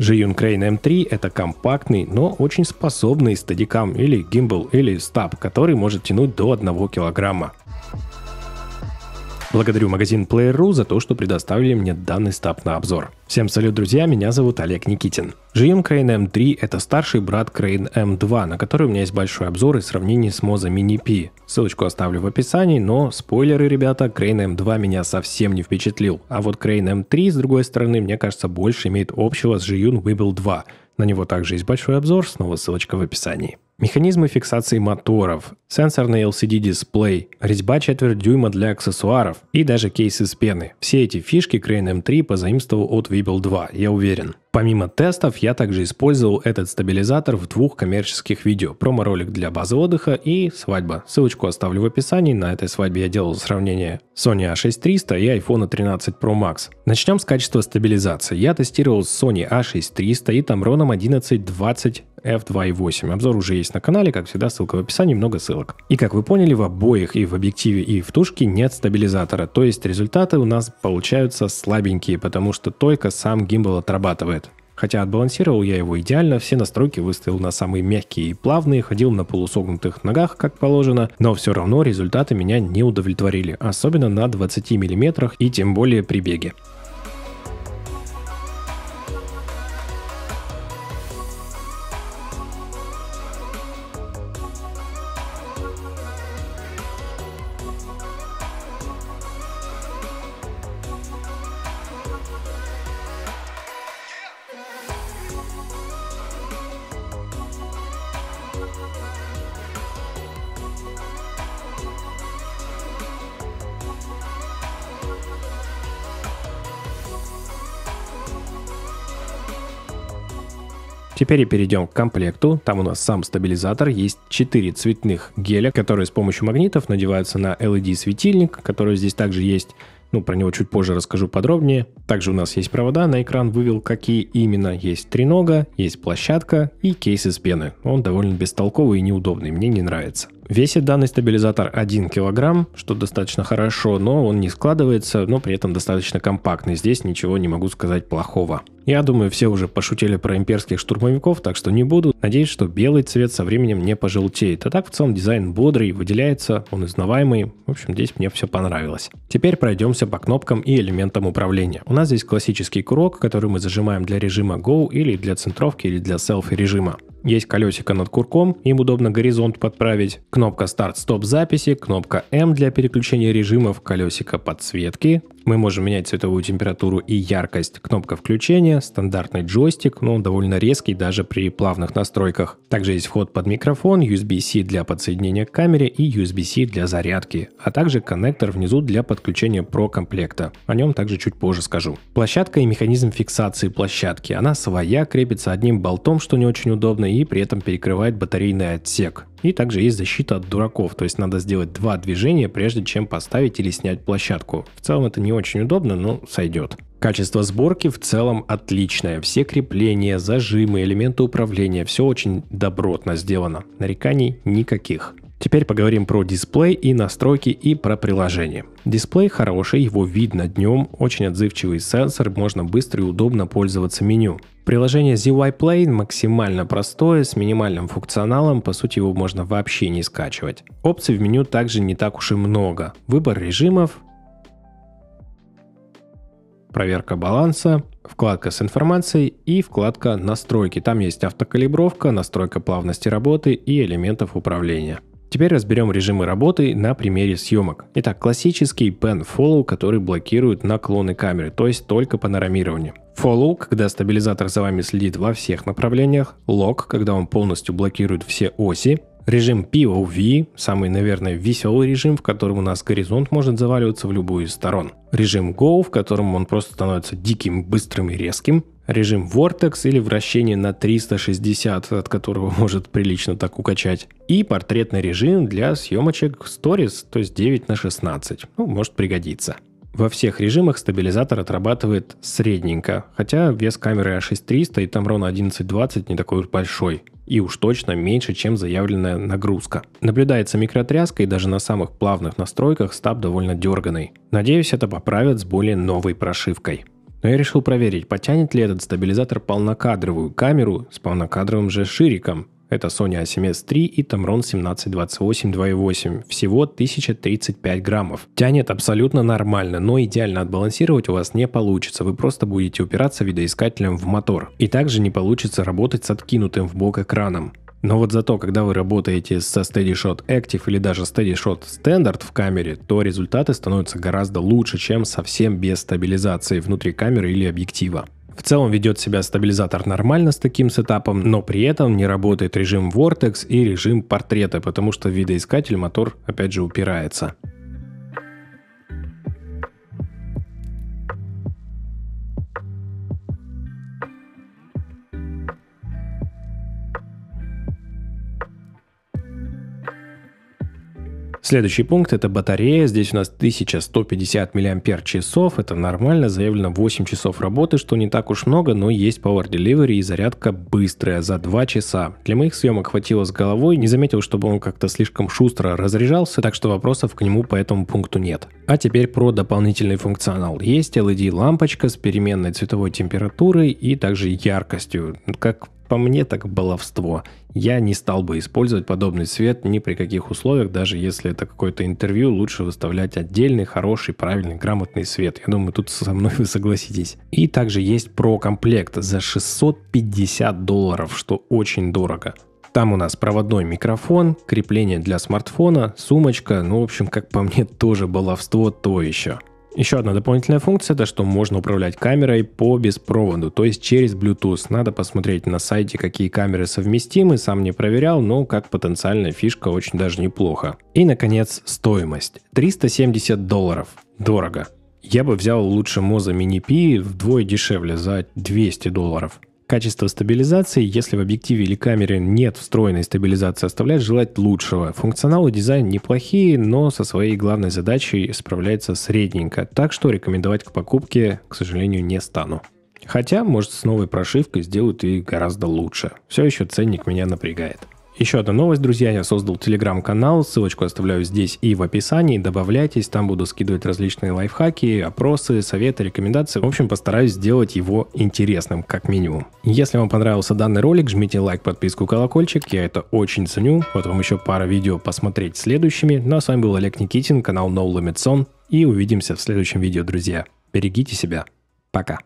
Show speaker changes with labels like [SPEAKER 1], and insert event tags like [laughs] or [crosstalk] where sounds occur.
[SPEAKER 1] Jiyun Crane M3 – это компактный, но очень способный стадикам или гимбл или стаб, который может тянуть до 1 килограмма. Благодарю магазин Player.ru за то, что предоставили мне данный стаб на обзор. Всем салют, друзья, меня зовут Олег Никитин. GM Crane M3 эм – это старший брат Crane M2, эм на который у меня есть большой обзор и сравнение с Moza Mini P. Ссылочку оставлю в описании, но спойлеры, ребята, Crane M2 эм меня совсем не впечатлил. А вот Crane M3, с другой стороны, мне кажется, больше имеет общего с Jiyun Weeble 2. На него также есть большой обзор, снова ссылочка в описании. Механизмы фиксации моторов, сенсорный LCD-дисплей, резьба четверть дюйма для аксессуаров и даже кейсы с пены. Все эти фишки Crane M3 позаимствовал от Weeble 2, я уверен. Помимо тестов, я также использовал этот стабилизатор в двух коммерческих видео. Промо-ролик для базы отдыха и свадьба. Ссылочку оставлю в описании. На этой свадьбе я делал сравнение Sony A6300 и iPhone 13 Pro Max. Начнем с качества стабилизации. Я тестировал Sony A6300 и Tamron 1120 f2.8. Обзор уже есть на канале, как всегда, ссылка в описании, много ссылок. И как вы поняли, в обоих, и в объективе, и в тушке нет стабилизатора, то есть результаты у нас получаются слабенькие, потому что только сам гимбал отрабатывает. Хотя отбалансировал я его идеально, все настройки выставил на самые мягкие и плавные, ходил на полусогнутых ногах, как положено, но все равно результаты меня не удовлетворили, особенно на 20 мм и тем более при беге. Теперь перейдем к комплекту. Там у нас сам стабилизатор, есть 4 цветных геля, которые с помощью магнитов надеваются на LED-светильник, который здесь также есть. Ну, про него чуть позже расскажу подробнее. Также у нас есть провода, на экран вывел какие именно. Есть тренога, есть площадка и кейс из пены. Он довольно бестолковый и неудобный, мне не нравится. Весит данный стабилизатор 1 килограмм, что достаточно хорошо, но он не складывается, но при этом достаточно компактный. Здесь ничего не могу сказать плохого. Я думаю, все уже пошутили про имперских штурмовиков, так что не буду. Надеюсь, что белый цвет со временем не пожелтеет. А так в целом дизайн бодрый, выделяется, он узнаваемый. В общем, здесь мне все понравилось. Теперь пройдемся по кнопкам и элементам управления. У нас здесь классический курок, который мы зажимаем для режима Go или для центровки или для селфи режима. Есть колесико над курком, им удобно горизонт подправить. Кнопка старт-стоп записи, кнопка M для переключения режимов, колесико подсветки. Мы можем менять цветовую температуру и яркость. Кнопка включения, стандартный джойстик, но он довольно резкий даже при плавных настройках. Также есть вход под микрофон, USB-C для подсоединения к камере и USB-C для зарядки, а также коннектор внизу для подключения Pro комплекта. О нем также чуть позже скажу. Площадка и механизм фиксации площадки. Она своя, крепится одним болтом, что не очень удобно, и при этом перекрывает батарейный отсек. И также есть защита от дураков, то есть надо сделать два движения, прежде чем поставить или снять площадку. В целом это не очень удобно, но сойдет. Качество сборки в целом отличное. Все крепления, зажимы, элементы управления, все очень добротно сделано. Нареканий никаких. Теперь поговорим про дисплей и настройки и про приложение. Дисплей хороший, его видно днем, очень отзывчивый сенсор, можно быстро и удобно пользоваться меню. Приложение ZY Play максимально простое, с минимальным функционалом, по сути его можно вообще не скачивать. Опций в меню также не так уж и много. Выбор режимов, проверка баланса, вкладка с информацией и вкладка настройки. Там есть автокалибровка, настройка плавности работы и элементов управления. Теперь разберем режимы работы на примере съемок. Итак, классический pen Follow, который блокирует наклоны камеры, то есть только панорамирование. Follow, когда стабилизатор за вами следит во всех направлениях. Lock, когда он полностью блокирует все оси. Режим POV, самый, наверное, веселый режим, в котором у нас горизонт может заваливаться в любую из сторон. Режим Go, в котором он просто становится диким, быстрым и резким режим Vortex или вращение на 360, от которого [laughs] может прилично так укачать. И портретный режим для съемочек Stories, то есть 9 на 16. Ну, может пригодиться. Во всех режимах стабилизатор отрабатывает средненько, хотя вес камеры А6300 и Tamron 1120 не такой уж большой и уж точно меньше, чем заявленная нагрузка. Наблюдается микротряска и даже на самых плавных настройках стаб довольно дерганый. Надеюсь, это поправят с более новой прошивкой. Но я решил проверить, потянет ли этот стабилизатор полнокадровую камеру с полнокадровым же шириком. Это Sony A7S III и Tamron 1728 2.8. Всего 1035 граммов. Тянет абсолютно нормально, но идеально отбалансировать у вас не получится. Вы просто будете упираться видоискателем в мотор. И также не получится работать с откинутым в бок экраном. Но вот зато, когда вы работаете со SteadyShot Active или даже SteadyShot Standard в камере, то результаты становятся гораздо лучше, чем совсем без стабилизации внутри камеры или объектива. В целом ведет себя стабилизатор нормально с таким сетапом, но при этом не работает режим Vortex и режим портрета, потому что видоискатель мотор опять же упирается. Следующий пункт – это батарея. Здесь у нас 1150 мАч. Это нормально, заявлено 8 часов работы, что не так уж много, но есть Power Delivery и зарядка быстрая за 2 часа. Для моих съемок хватило с головой, не заметил, чтобы он как-то слишком шустро разряжался, так что вопросов к нему по этому пункту нет. А теперь про дополнительный функционал. Есть LED-лампочка с переменной цветовой температурой и также яркостью. Как по мне так баловство. Я не стал бы использовать подобный цвет ни при каких условиях, даже если это какое-то интервью, лучше выставлять отдельный, хороший, правильный, грамотный свет. Я думаю, тут со мной вы согласитесь. И также есть про комплект за 650 долларов, что очень дорого. Там у нас проводной микрофон, крепление для смартфона, сумочка, ну, в общем, как по мне, [laughs] тоже баловство то еще. Еще одна дополнительная функция, это что можно управлять камерой по беспроводу, то есть через Bluetooth. Надо посмотреть на сайте, какие камеры совместимы, сам не проверял, но как потенциальная фишка очень даже неплохо. И, наконец, стоимость. 370 долларов. Дорого. Я бы взял лучше Moza Mini P вдвое дешевле, за 200 долларов. Качество стабилизации, если в объективе или камере нет встроенной стабилизации, оставляет желать лучшего. Функционал и дизайн неплохие, но со своей главной задачей справляется средненько, так что рекомендовать к покупке, к сожалению, не стану. Хотя, может, с новой прошивкой сделают и гораздо лучше. Все еще ценник меня напрягает. Еще одна новость, друзья, я создал телеграм-канал, ссылочку оставляю здесь и в описании, добавляйтесь, там буду скидывать различные лайфхаки, опросы, советы, рекомендации. В общем, постараюсь сделать его интересным, как минимум. Если вам понравился данный ролик, жмите лайк, подписку, колокольчик, я это очень ценю. Вот вам еще пара видео посмотреть следующими. Ну а с вами был Олег Никитин, канал No Limit Zone, и увидимся в следующем видео, друзья. Берегите себя. Пока.